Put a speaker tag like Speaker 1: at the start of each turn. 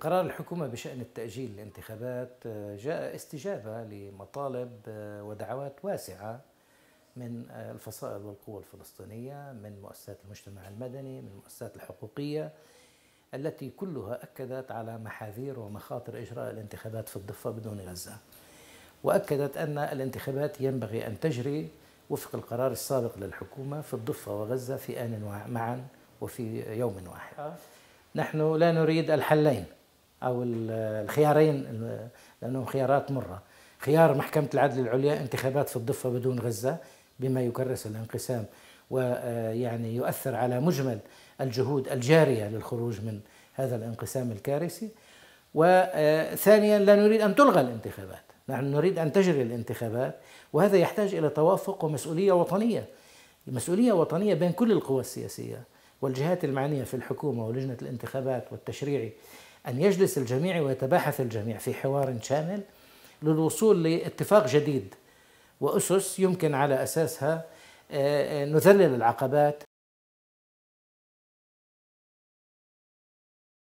Speaker 1: قرار الحكومة بشأن التأجيل الانتخابات آه، جاء استجابة لمطالب آه، ودعوات واسعة من آه، الفصائل والقوى الفلسطينية من مؤسسات المجتمع المدني من المؤسسات الحقوقية التي كلها أكدت على محاذير ومخاطر إجراء الانتخابات في الضفة بدون غزة وأكدت أن الانتخابات ينبغي أن تجري وفق القرار السابق للحكومة في الضفة وغزة في آن معا وفي يوم واحد نحن لا نريد الحلين او الخيارين لانهم خيارات مره خيار محكمه العدل العليا انتخابات في الضفه بدون غزه بما يكرس الانقسام ويعني آه، يؤثر على مجمل الجهود الجاريه للخروج من هذا الانقسام الكارثي وثانيا آه، لا نريد ان تلغى الانتخابات نحن نريد ان تجري الانتخابات وهذا يحتاج الى توافق ومسؤوليه وطنيه مسؤوليه وطنيه بين كل القوى السياسيه والجهات المعنيه في الحكومه ولجنه الانتخابات والتشريعي أن يجلس الجميع ويتباحث الجميع في حوار شامل للوصول لاتفاق جديد وأسس يمكن على أساسها آه، آه، نذلل العقبات